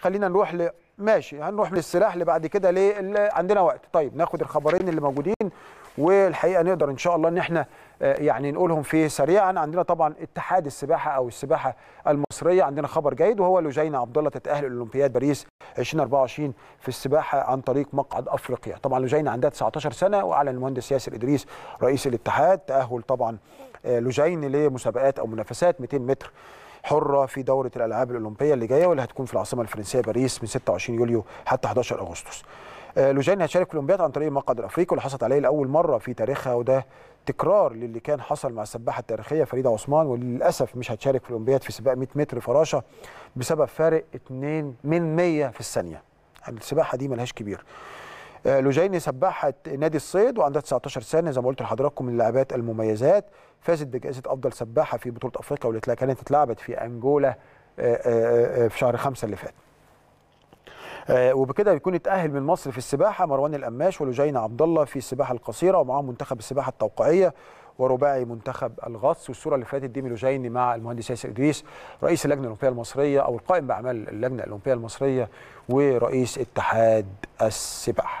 خلينا نروح ل... ماشي هنروح من السلاح لبعد كده ليه عندنا وقت طيب ناخد الخبرين اللي موجودين والحقيقه نقدر ان شاء الله ان احنا آه، يعني نقولهم في سريعا عندنا طبعا اتحاد السباحه او السباحه المصريه عندنا خبر جيد وهو لجينة عبد الله تتاهل الاولمبياد باريس 2024 في السباحه عن طريق مقعد افريقيا طبعا لجينة عندها 19 سنه واعلن المهندس ياسر ادريس رئيس الاتحاد تاهل طبعا آه، لجين لمسابقات او منافسات 200 متر حره في دوره الالعاب الاولمبيه اللي جايه واللي هتكون في العاصمه الفرنسيه باريس من 26 يوليو حتى 11 اغسطس. آه، لوجين هتشارك في الاولمبياد عن طريق المقعد الافريقي واللي حصلت عليه لاول مره في تاريخها وده تكرار للي كان حصل مع السباحه التاريخيه فريده عثمان وللاسف مش هتشارك في الاولمبياد في سباق 100 متر فراشه بسبب فارق 2 من 100 في الثانيه. السباحه دي ملهاش كبير. آه، لوجيني سباحه نادي الصيد وعندها 19 سنه زي ما قلت لحضراتكم من اللاعبات المميزات فازت بجائزه افضل سباحه في بطوله افريقيا واللي كانت اتلعبت في انجولا آه، آه، في شهر خمسة اللي فات وبكده بيكون اتأهل من مصر في السباحة مروان القماش ولجين عبد الله في السباحة القصيرة ومعاهم منتخب السباحة التوقيعية ورباعي منتخب الغطس والصوره اللي فاتت دي من مع المهندس ياسر ادريس رئيس اللجنه الاولمبيه المصريه او القائم باعمال اللجنه الاولمبيه المصريه ورئيس اتحاد السباحه.